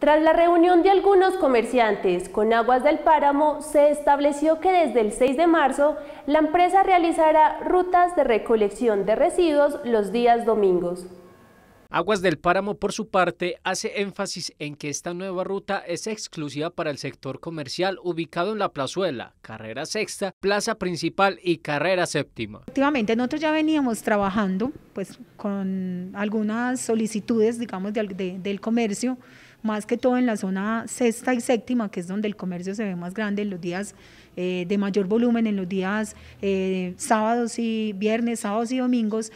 Tras la reunión de algunos comerciantes con Aguas del Páramo, se estableció que desde el 6 de marzo la empresa realizará rutas de recolección de residuos los días domingos. Aguas del Páramo, por su parte, hace énfasis en que esta nueva ruta es exclusiva para el sector comercial ubicado en la plazuela, carrera sexta, plaza principal y carrera séptima. Efectivamente, nosotros ya veníamos trabajando pues, con algunas solicitudes, digamos, del comercio, más que todo en la zona sexta y séptima, que es donde el comercio se ve más grande en los días eh, de mayor volumen, en los días eh, sábados y viernes, sábados y domingos.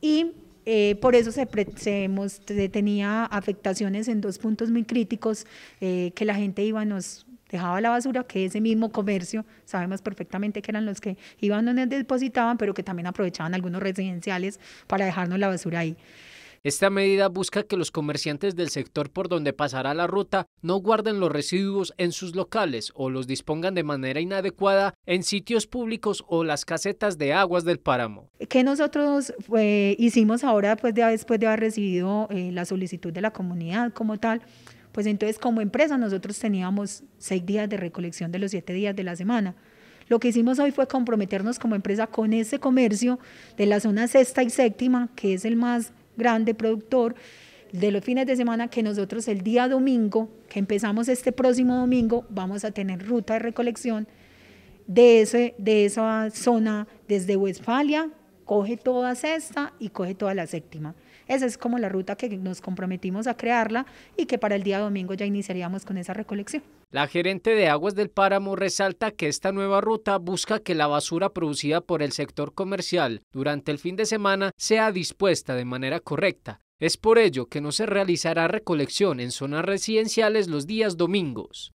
Y eh, por eso se, tenía afectaciones en dos puntos muy críticos que la gente iba nos dejaba la basura, que ese mismo comercio, sabemos perfectamente que eran los que iban donde depositaban, pero que también aprovechaban algunos residenciales para dejarnos la basura ahí. Esta medida busca que los comerciantes del sector por donde pasará la ruta no guarden los residuos en sus locales o los dispongan de manera inadecuada en sitios públicos o las casetas de aguas del páramo. ¿Qué nosotros eh, hicimos ahora pues, después de haber recibido eh, la solicitud de la comunidad como tal? Pues entonces como empresa nosotros teníamos seis días de recolección de los siete días de la semana. Lo que hicimos hoy fue comprometernos como empresa con ese comercio de la zona sexta y séptima, que es el más grande productor de los fines de semana que nosotros el día domingo, que empezamos este próximo domingo, vamos a tener ruta de recolección de, ese, de esa zona desde Westfalia coge toda sexta y coge toda la séptima. Esa es como la ruta que nos comprometimos a crearla y que para el día domingo ya iniciaríamos con esa recolección. La gerente de Aguas del Páramo resalta que esta nueva ruta busca que la basura producida por el sector comercial durante el fin de semana sea dispuesta de manera correcta. Es por ello que no se realizará recolección en zonas residenciales los días domingos.